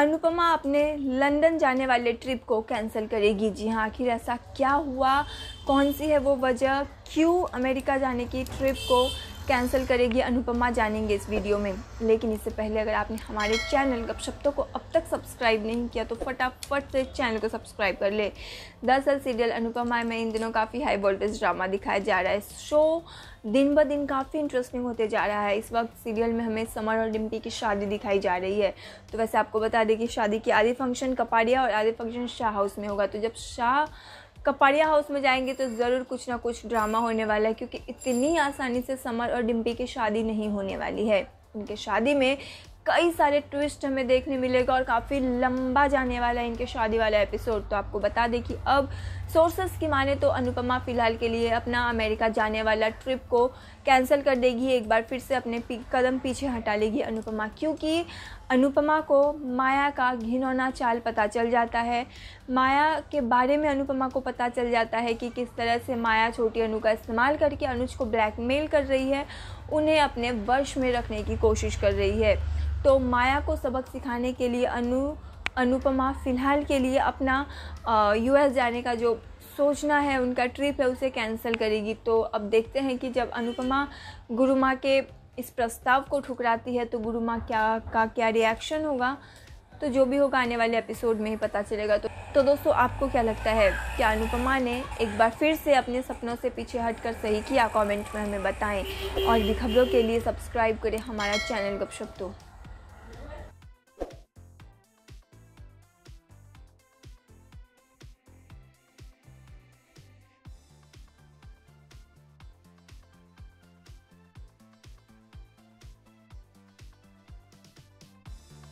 अनुपमा अपने लंदन जाने वाले ट्रिप को कैंसिल करेगी जी हाँ आखिर ऐसा क्या हुआ कौन सी है वो वजह क्यों अमेरिका जाने की ट्रिप को कैंसिल करेगी अनुपमा जानेंगे इस वीडियो में लेकिन इससे पहले अगर आपने हमारे चैनल गपशप्तों को अब तक सब्सक्राइब नहीं किया तो फटाफट से चैनल को सब्सक्राइब कर ले दरअसल सीरियल अनुपमा में इन दिनों काफ़ी हाई वोल्टेज ड्रामा दिखाया जा रहा है शो दिन ब दिन काफ़ी इंटरेस्टिंग होते जा रहा है इस वक्त सीरियल में हमें समर और डिम्पी की शादी दिखाई जा रही है तो वैसे आपको बता दें कि शादी की आधी फंक्शन कपाड़िया और आधे फंक्शन शाह हाउस में होगा तो जब शाह कपाड़िया हाउस में जाएंगे तो ज़रूर कुछ ना कुछ ड्रामा होने वाला है क्योंकि इतनी आसानी से समर और डिम्पी की शादी नहीं होने वाली है उनके शादी में कई सारे ट्विस्ट हमें देखने मिलेगा और काफ़ी लंबा जाने वाला है इनके शादी वाला एपिसोड तो आपको बता दें कि अब सोर्सेस की माने तो अनुपमा फ़िलहाल के लिए अपना अमेरिका जाने वाला ट्रिप को कैंसिल कर देगी एक बार फिर से अपने कदम पीछे हटा लेगी अनुपमा क्योंकि अनुपमा को माया का घिनौना चाल पता चल जाता है माया के बारे में अनुपमा को पता चल जाता है कि किस तरह से माया छोटी अनु का इस्तेमाल करके अनुज को ब्लैकमेल कर रही है उन्हें अपने वश में रखने की कोशिश कर रही है तो माया को सबक सिखाने के लिए अनु अनुपमा फ़िलहाल के लिए अपना यू जाने का जो सोचना है उनका ट्रिप है उसे कैंसिल करेगी तो अब देखते हैं कि जब अनुपमा गुरु माँ के इस प्रस्ताव को ठुकराती है तो गुरु माँ क्या का क्या रिएक्शन होगा तो जो भी होगा आने वाले एपिसोड में ही पता चलेगा तो तो दोस्तों आपको क्या लगता है क्या अनुपमा ने एक बार फिर से अपने सपनों से पीछे हटकर सही किया कमेंट में हमें बताएं और भी खबरों के लिए सब्सक्राइब करें हमारा चैनल गपशप तो